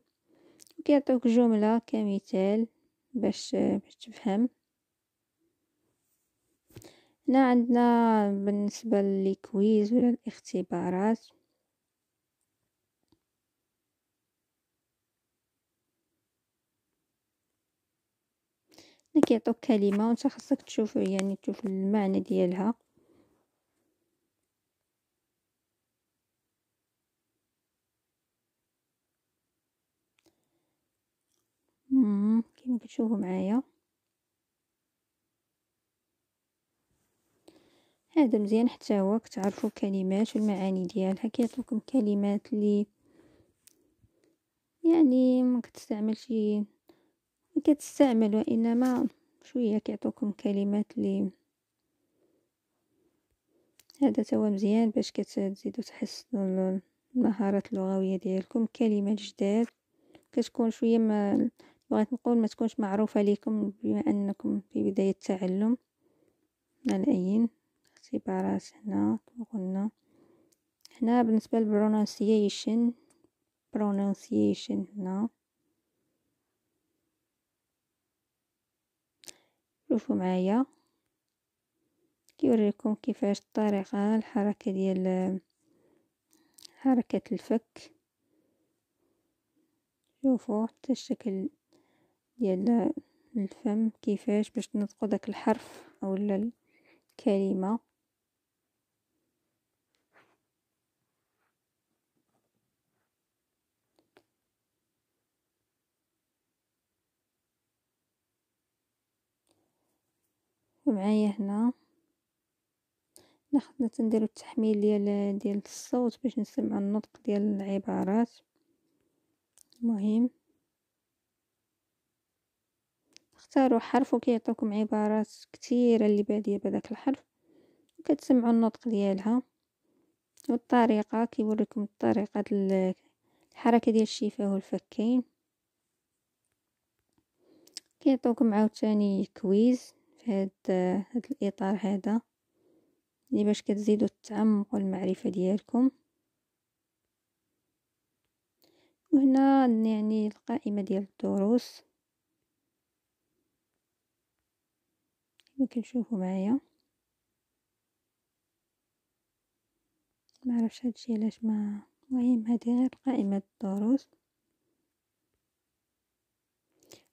وكيعطيوك جملة كمثال باش باش تفهم هنا عندنا بالنسبة للكويز ولا الاختبارات هنا كيعطوك كلمة وانت خاصك تشوف يعني تشوف المعنى ديالها كما كتشوفوا معايا هذا مزيان حتى هو كتعرفوا الكلمات والمعاني ديالها كيعطيكم كلمات اللي يعني ما كتستعملش كتستعمل وانما شويه كيعطوكم كلمات اللي هذا توا مزيان باش كتزيدوا تحسنوا المهارات اللغويه ديالكم كلمات جداد كتكون شويه ما بغيت نقول ما تكونش معروفة ليكم بما أنكم في بداية تعلم على أين اختبارات هنا كما قلنا هنا بالنسبة للبرونونسيشن برونونسيشن هنا شوفوا معايا كيوريكم كيفاش الطريقة الحركة ديال حركة الفك شوفوا حتى الشكل ديال الفم كيفاش باش تنطقو داك الحرف اولا الكلمة ومعايا هنا ناخذ تنديرو التحميل ديال ديال الصوت باش نسمع النطق ديال العبارات مهم تختاروا حرف وكيعطيكم عبارات كثيرة اللي بادية بهذاك الحرف وكتسمعوا النطق ديالها والطريقة كيوريكم الطريقة ديال الحركة ديال الشفاه والفكين كيعطيوكم عاوتاني كويز في هاد, هاد الاطار هذا اللي باش كتزيدوا التعمقوا المعرفة ديالكم وهنا يعني القائمة ديال الدروس ممكن تشوفوا معايا معرفش هادشي علاش ما المهم هادي غير قائمة الدروس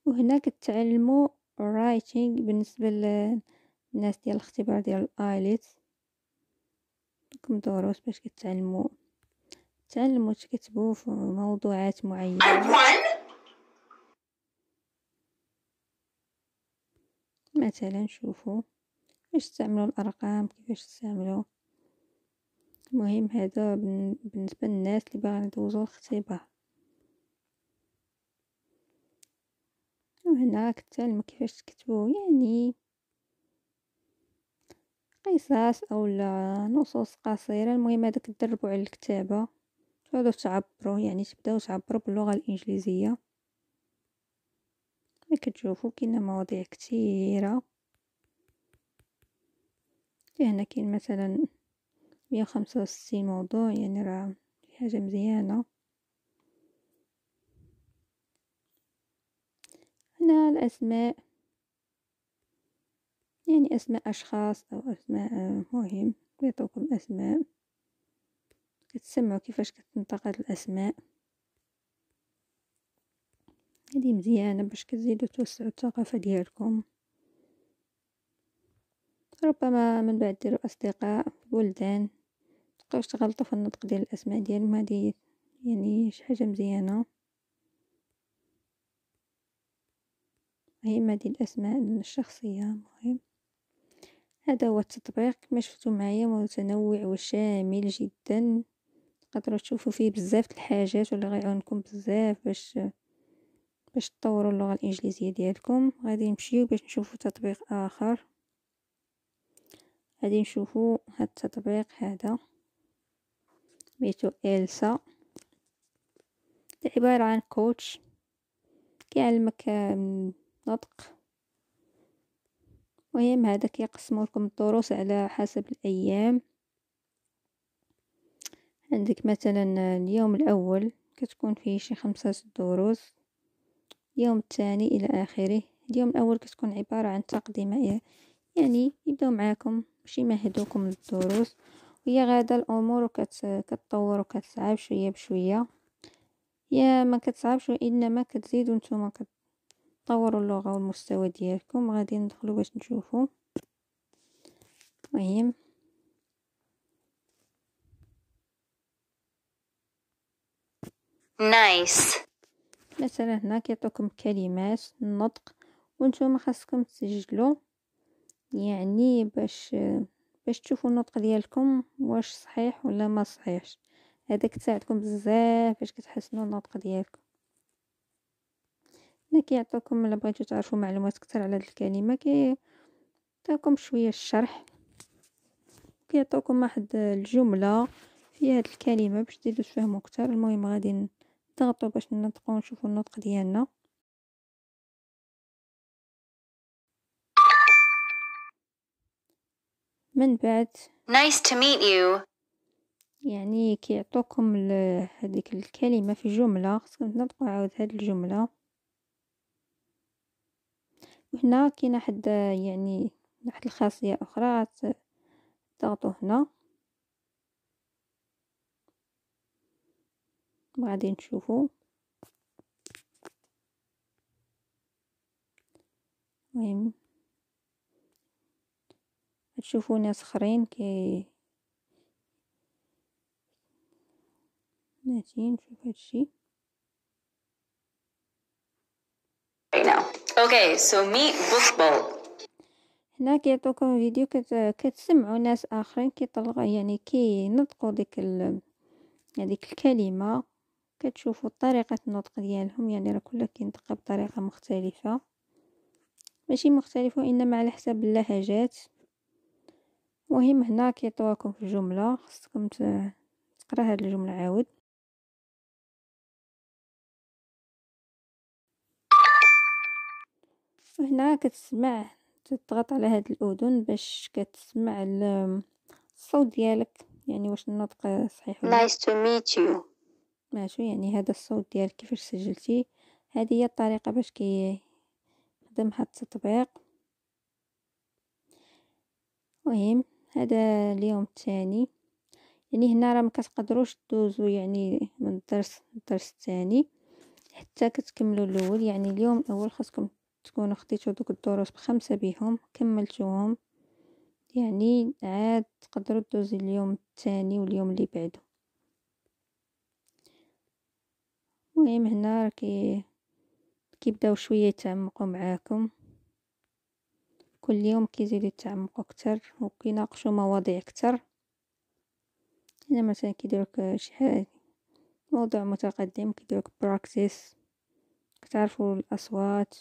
وهنا كتعلموا رايتينغ بالنسبة للناس ديال الاختبار ديال الايلتس لكم دروس باش كتعلموا تعلموا تكتبوا في موضوعات معينة مثلا شوفوا كيفاش تستعملوا الارقام كيفاش تستعملوا المهم هذا بالنسبه للناس اللي باغيين يدوزوا الاختبار وهنا راك تعلم كيفاش تكتبوا يعني قصص او نصوص قصيره المهم هذا تدربوا على الكتابه تقعدوا تعبروا يعني تبداو تعبروا باللغه الانجليزيه كيما كتشوفوا كاين مواضيع كثيره يعني هنا كاين مثلا مية وخمسة وستين موضوع يعني راه حاجه مزيانه هنا الاسماء يعني اسماء اشخاص او اسماء مهم بيعطوكم اسماء كتسمعوا كيفاش كتنطق هاد الاسماء هذه مزيانة باش كتزيدو توسعو الثقافة ديالكم ربما من بعد ديرو أصدقاء في بلدان متبقاوش تغلطوا في النطق ديال الأسماء ديالهم هذه يعني شي حاجة مزيانة مهم هذه الأسماء الشخصية مهم هذا هو التطبيق كما شفتوا معايا متنوع وشامل جدا تقدروا تشوفوا فيه بزاف الحاجات واللي غيعاونكم بزاف باش باش تطوروا اللغه الانجليزيه ديالكم غادي نمشيو باش نشوفوا تطبيق اخر غادي نشوفوا هاد التطبيق هذا سميتو إلسا عبارة عن كوتش كيعلمك النطق المهم هذا كيقسمو لكم الدروس على حسب الأيام عندك مثلا آه، اليوم الأول كتكون فيه شي خمسة دروس اليوم الثاني إلى آخره اليوم الأول كتكون عبارة عن تقديمة يعني يبداو معاكم باش يمهدوكم للدروس هي غادا الأمور كت... كتطور وكتصعب شوية بشوية يا ما كتصعبش وإنما كتزيدو نتوما كتطوروا اللغة والمستوى ديالكم غادي ندخلو باش نشوفو مهم نايس nice. مثلا هنا كيعطيكم كلمات النطق وانتم خاصكم تسجلوا يعني باش باش تشوفوا النطق ديالكم واش صحيح ولا ما صحيحش هذا تساعدكم بزاف باش كتحسنوا النطق ديالكم هنا كيعطيكم الا بغيتو تعرفوا معلومات اكثر على هذه الكلمه كي كيعطيكم شويه الشرح كيعطوكم واحد الجمله في هذه الكلمه باش تزيدوا تفهموا اكثر المهم غادي نضغطو باش ننطقو ونشوفو النطق ديالنا من بعد نايس تو ميت يو يعني كيعطوكم هذيك الكلمه في جمله خصكم تنطقوا عاود هاد الجمله وهنا كاين واحد يعني واحد الخاصيه اخرى تضغطوا هنا غادي نشوفو المهم تشوفو ناس خرين كي ناسين نشوف هادشي هنا كيعطوكم فيديو كت... ناس اخرين كيطلقو يعني كينطقو ديك ال... هذيك يعني الكلمه كتشوفوا طريقة النطق ديالهم يعني راه كل كينطق بطريقة مختلفة ماشي مختلفة وإنما على حسب اللهجات مهم هنا كيعطيوكم في الجملة خصكم تقرا هاد الجملة عاود وهنا كتسمع تضغط على هاد الأذن باش كتسمع الصوت ديالك يعني واش النطق صحيح ولا nice to meet you سمعتو يعني هذا الصوت ديال كيفاش سجلتيه هذه هي الطريقه باش كي خدم هذا التطبيق المهم هذا اليوم الثاني يعني هنا راه ما كتقدروش تدوزوا يعني من الدرس للدرس الثاني حتى كتكملوا الاول يعني اليوم الاول خاصكم تكونوا خديتوا دوك الدروس بخمسه بهم كملتوهم يعني عاد تقدروا دوزو اليوم الثاني واليوم اللي بعده المهم هنا كي كيبداو شويه يتعمقوا معاكم كل يوم كيزيدوا يتعمقوا اكثر وكيناقشوا مواضيع اكثر هنا مثلا كيديروك شي موضوع متقدم كيديروك براكتيس كتعرفوا الاصوات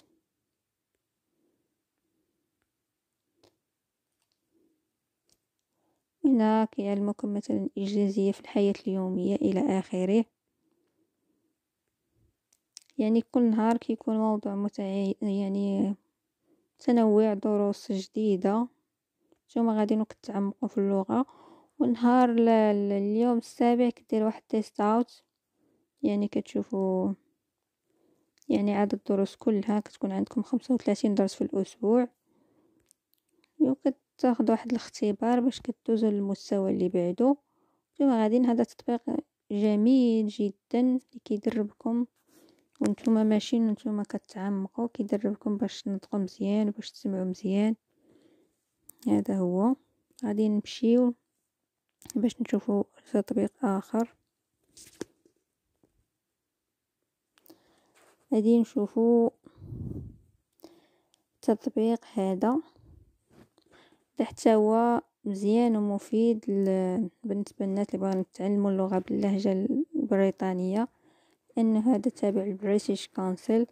هنا كيعلمكم مثلا الإجازية في الحياة اليومية إلى آخره يعني كل نهار كيكون موضوع متعي يعني متنوع دروس جديدة نتوما غادي كتعمقو في اللغة ونهار اليوم السابع كدير واحد تيست اوت يعني كتشوفو يعني عدد الدروس كلها كتكون عندكم خمسة وثلاثين درس في الاسبوع وكتاخذوا واحد الاختبار باش كدوزو للمستوى اللي بعدو نتوما غاديين هذا تطبيق جميل جدا اللي كيدربكم ونتوما ماشيين وانتوما كتعمقوا كيدربكم باش تنطقوا مزيان باش تسمعوا مزيان هذا هو غادي نمشيو باش نشوفوا تطبيق اخر غادي نشوفوا التطبيق هذا تحت هو مزيان ومفيد بالنسبه للناس اللي بغاو يتعلموا اللغه باللهجه البريطانيه هذا تابع البريتش كونسل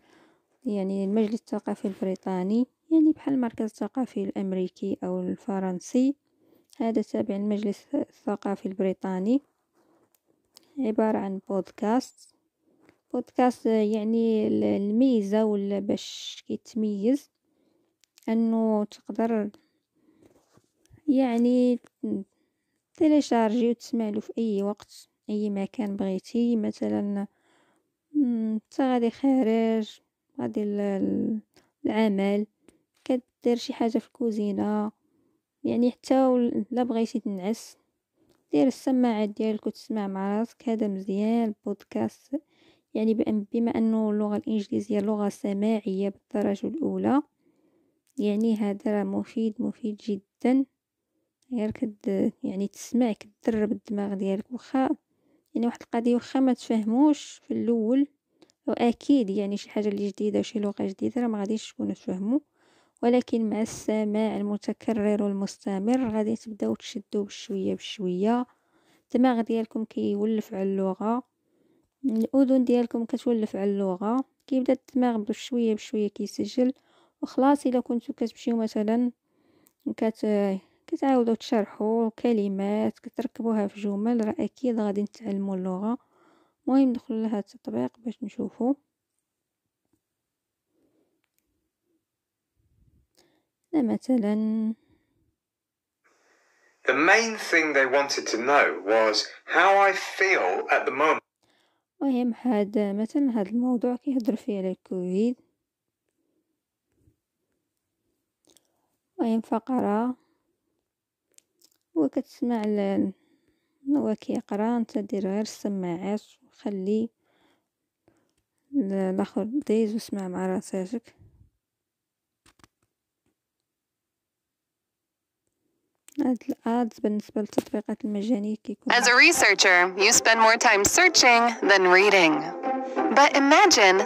يعني المجلس الثقافي البريطاني يعني بحال المركز الثقافي الأمريكي أو الفرنسي هذا تابع المجلس الثقافي البريطاني عبارة عن بودكاست بودكاست يعني الميزة ولا باش كيتميز أنه تقدر يعني تيليشارجي وتسمع له في أي وقت أي مكان بغيتي مثلا حتى غادي خارج غادي للعمل كدير شي حاجه في الكوزينه يعني حتى لا بغيتي تنعس دير السماعه ديالك وتسمع مع راسك هذا مزيان بودكاست يعني بما انه اللغه الانجليزيه لغه سماعيه بالدرجه الاولى يعني هذا راه مفيد مفيد جدا غير كد يعني تسمع كدرب الدماغ ديالك واخا يعني واحد القضية واخا ما تفهموش في الاول واكيد يعني شي حاجه اللي جديده وشي لغه جديده راه ما غاديش تكونوا تفهموا ولكن مع السماع المتكرر والمستمر غادي تبداو تشدوا بشويه بشويه الدماغ ديالكم كيولف على اللغه الاذن ديالكم كتولف على اللغه كيبدا الدماغ بشويه بشويه كيسجل وخلاص الا كنتو كتمشيو مثلا كت كتعاودو تشرحو كلمات كتركبوها في جمل راه اكيد غادي نتعلمو اللغه المهم ندخل لها التطبيق باش نشوفو مثلا The main thing they wanted to know was how I feel at the moment. مهم هاد مثلا هاد الموضوع كيهضر فيه على الكوفيد مهم فقرة وكتسمع ال هو كيقرا نتا دير غير السماعات وخلي لاخر دايز وسمع مع راساتك هاد الادز بالنسبه للتطبيقات المجانيه كيكون As a researcher you spend more time searching than reading but imagine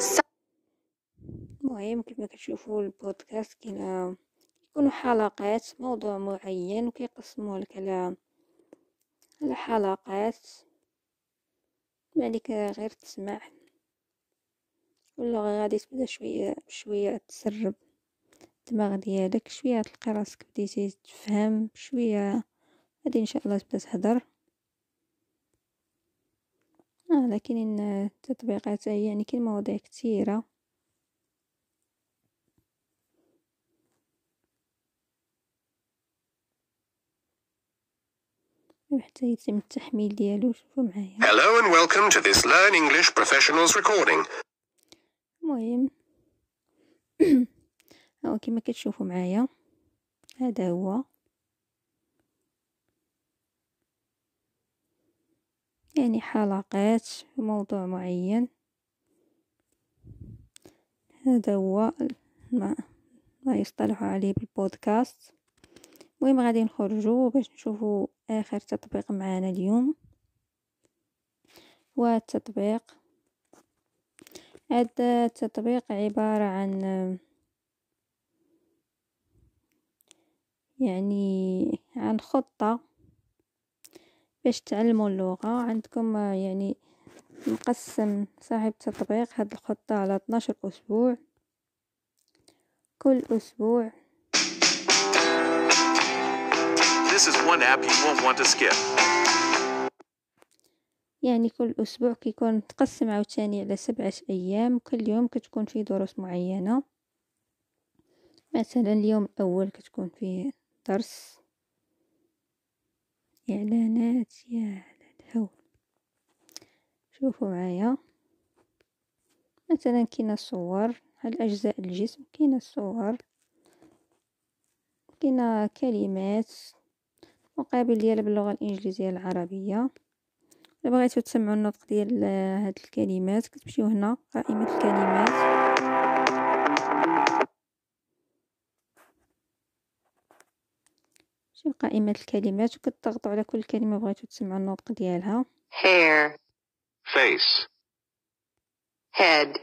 المهم كما كتشوفوا البودكاست كاين كيكونوا حلقات موضوع معين وكيقسموا لك على الحلقات حلقات عليك غير تسمع ولا غادي تبدا شويه شويه تسرب الدماغ ديالك شويه تلقى راسك بديتي تفهم شويه غادي ان شاء الله تبدا تهضر آه لكن التطبيقات يعني كاين مواضيع كثيره حتى يتم التحميل ديالو شوفوا معايا Hello and welcome to this Learn English Professionals recording المهم [CLEARS THROAT] هو كما كتشوفوا معايا هذا هو يعني حلقات في موضوع معين هذا هو ما, ما يصطلح عليه بالبودكاست المهم غادي نخرجوا باش نشوفوا آخر تطبيق معانا اليوم هو التطبيق هذا التطبيق عبارة عن يعني عن خطة باش تعلموا اللغة عندكم يعني مقسم صاحب التطبيق هاد الخطة على 12 أسبوع كل أسبوع This is one app you won't want to skip. يعني كل أسبوع كيكون متقسم عاوتاني على سبعة أيام كل يوم كتكون فيه دروس معينة مثلا اليوم الأول كتكون فيه درس إعلانات يا الهول شوفوا معايا مثلا كاينة صور على أجزاء الجسم كاينة صور كاينة كلمات مقابل ديالها باللغة الإنجليزية العربية إلا بغيتو تسمعو النطق ديال آه، هاد الكلمات كتمشيو هنا قائمة الكلمات شوف قائمة الكلمات وكتضغطوا على كل كلمة بغيتو تسمعوا النطق ديالها hair face head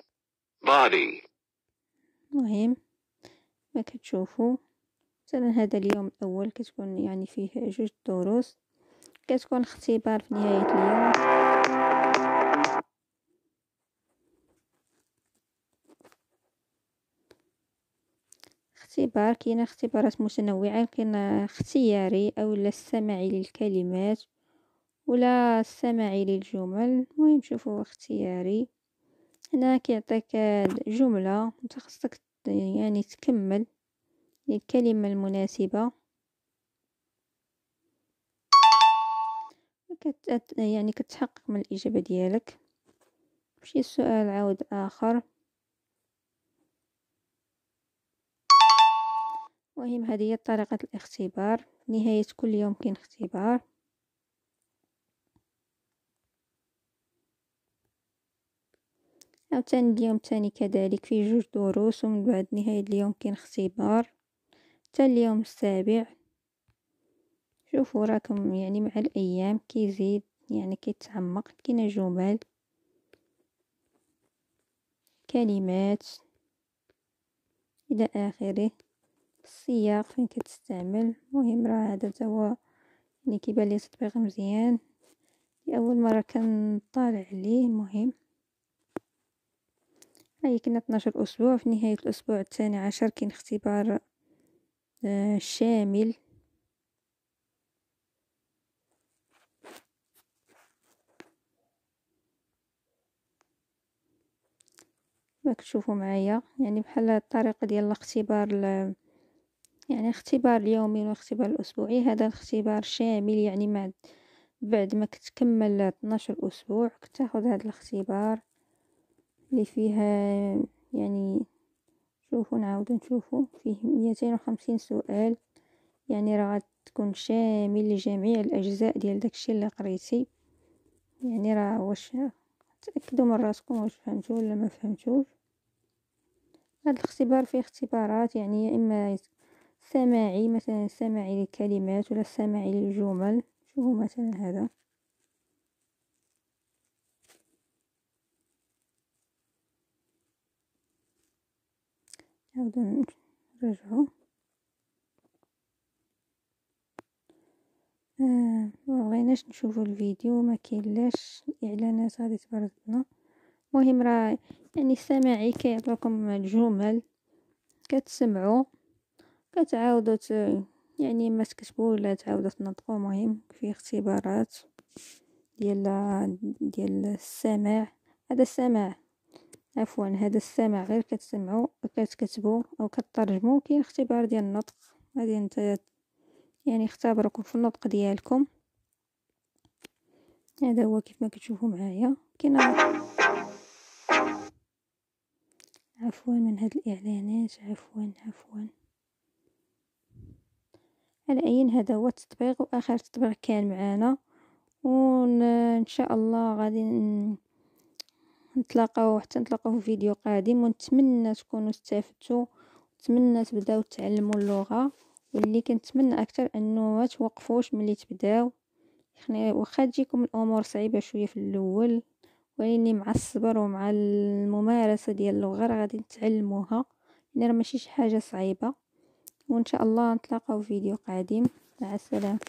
body مهم ما كتشوفوا مثلا هذا اليوم الاول كتكون يعني فيه جوج دروس كتكون اختبار في نهايه اليوم اختبار كاين اختبارات متنوعه كاين اختياري او السماعي للكلمات ولا السماعي للجمل المهم شوفوا اختياري هنا كيعطيك جمله انت خصك يعني تكمل الكلمة المناسبة كت يعني كتحقق من الإجابة ديالك شي سؤال عاود آخر المهم هذه هي طريقة الاختبار نهاية كل يوم كاين اختبار عاوتاني اليوم تاني كذلك فيه جوج دروس ومن بعد نهاية اليوم كاين اختبار حتى اليوم السابع شوفوا راكم يعني مع الأيام كيزيد يعني كيتعمق لقينا جمل كلمات إلى آخره السياق فين كتستعمل مهم راه هذا تا هو يعني كيبان لي تطبيق مزيان اول مره كنطالع عليه المهم هاي كنا 12 اسبوع في نهايه الاسبوع الثاني عشر كاين اختبار آه، شامل راك تشوفوا معايا يعني بحال الطريقه ديال الاختبار يعني اختبار اليومي واختبار الاسبوعي هذا الاختبار شامل يعني ما بعد ما كتكمل 12 اسبوع كتاخذ هذا الاختبار اللي فيها يعني شوفو نعاودو نشوفو فيه ميتين سؤال يعني راه غتكون شامل لجميع الأجزاء ديال داكشي اللي قريتي يعني راه واش تأكدو من راسكم واش فهمتو ولا ما فهمتوش هاد الاختبار فيه اختبارات يعني يا اما سماعي مثلا سماعي للكلمات ولا سماعي للجمل شوفو مثلا هذا نعاودو نرجعو آه مبغيناش نشوفو الفيديو ما كاينلاش الاعلانات غادي تبرزنا المهم راه يعني السماعي كيعطيكم الجمل كتسمعو كتعاودو ت... يعني ما تكتبو ولا تعاودو تنطقوا مهم في اختبارات ديال ديال السماع هذا السماع عفوا هذا السمع غير كتسمعو كتكتبو او كترجمو كاين اختبار ديال النطق غادي نت يعني اختبركم في النطق ديالكم هذا هو كيف ما كتشوفوا معايا كاين عفوا من هاد الاعلانات عفوا عفوا على اي هذا هو التطبيق واخر تطبيق كان معانا وان شاء الله غادي نتلاقاو حتى نتلاقاو في فيديو قادم ونتمنى تكونوا استفدتوا نتمنى تبداو تعلموا اللغه واللي كنتمنى اكثر انه ما توقفوش ملي تبداو يعني واخا تجيكم الامور صعيبه شويه في الاول ولكن مع الصبر ومع الممارسه ديال اللغه راه غادي نتعلموها يعني راه ماشي شي حاجه صعيبه وان شاء الله نتلاقاو في فيديو قادم مع السلامه